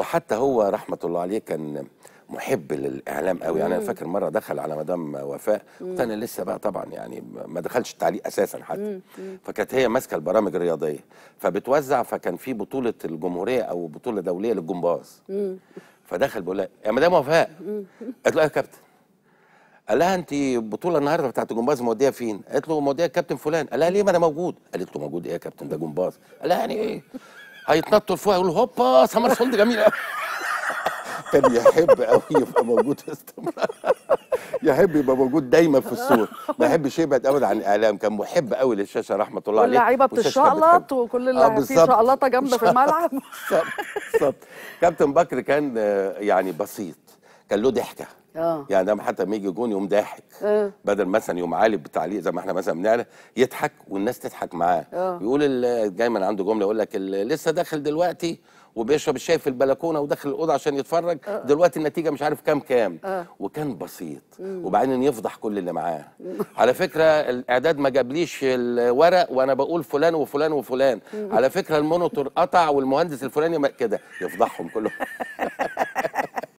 وحتى هو رحمه الله عليه كان محب للاعلام قوي يعني انا فاكر مره دخل على مدام وفاء قلت انا لسه بقى طبعا يعني ما دخلش التعليق اساسا حتى فكانت هي ماسكه البرامج الرياضيه فبتوزع فكان في بطوله الجمهوريه او بطوله دوليه للجمباز فدخل بيقول لها يا مدام وفاء قالت له أيوة يا كابتن قال لها انت بطوله النهارده بتاعت الجمباز موديه فين؟ قالت له موديه كابتن فلان، قال لها ليه ما انا موجود؟ قالت له موجود ايه يا كابتن ده جمباز؟ قال لها يعني ايه؟ هيتنطر فوق يقول هوبا سمر سوند جميل قوي كان يحب قوي يبقى موجود استمرار يحب يبقى موجود دايما في الصوت ما يحبش يبعد ابدا عن الاعلام كان محب قوي للشاشه رحمه الله عليه واللعيبه بتشقلط وكل اللي آه في شقلطه جامده في الملعب بالظبط كابتن بكر كان آه، يعني بسيط كان له ضحكه آه. يعني ده حتى لما يجي جون يقوم ضاحك آه. بدل مثلا يقوم عالي بتعليق زي ما احنا مثلا بنعرف يضحك والناس تضحك معاه آه. يقول من عنده جمله يقول لك لسه داخل دلوقتي وبيشرب الشاي في البلكونه وداخل الاوضه عشان يتفرج أه. دلوقتي النتيجه مش عارف كام كام أه. وكان بسيط وبعدين يفضح كل اللي معاه على فكره الاعداد ما جابليش الورق وانا بقول فلان وفلان وفلان مم. على فكره المونيتور قطع والمهندس الفلاني كده يفضحهم كلهم